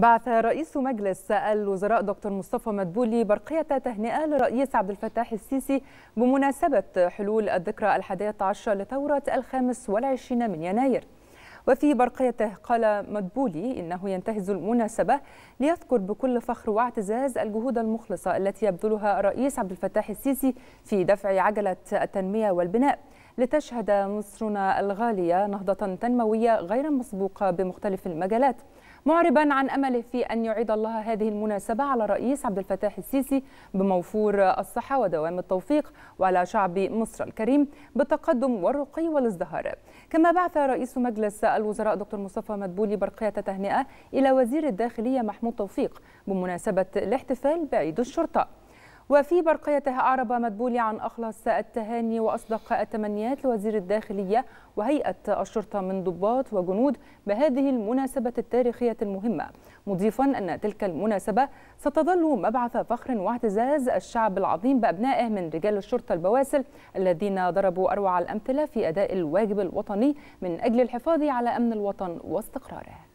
بعث رئيس مجلس الوزراء دكتور مصطفى مدبولي برقية تهنئة للرئيس عبد الفتاح السيسي بمناسبة حلول الذكرى الحادية عشر لثورة الخامس والعشرين من يناير وفي برقيته قال مدبولي إنه ينتهز المناسبة ليذكر بكل فخر واعتزاز الجهود المخلصة التي يبذلها الرئيس عبد الفتاح السيسي في دفع عجلة التنمية والبناء لتشهد مصرنا الغالية نهضة تنموية غير مسبوقة بمختلف المجالات معربا عن امله في ان يعيد الله هذه المناسبه على الرئيس عبد الفتاح السيسي بموفور الصحه ودوام التوفيق وعلى شعب مصر الكريم بالتقدم والرقي والازدهار. كما بعث رئيس مجلس الوزراء دكتور مصطفى مدبولي برقيه تهنئه الى وزير الداخليه محمود توفيق بمناسبه الاحتفال بعيد الشرطه. وفي برقيتها أعرب مدبولي عن أخلص التهاني وأصدق التمنيات لوزير الداخلية وهيئة الشرطة من ضباط وجنود بهذه المناسبة التاريخية المهمة مضيفا أن تلك المناسبة ستظل مبعث فخر واعتزاز الشعب العظيم بأبنائه من رجال الشرطة البواسل الذين ضربوا أروع الأمثلة في أداء الواجب الوطني من أجل الحفاظ على أمن الوطن واستقراره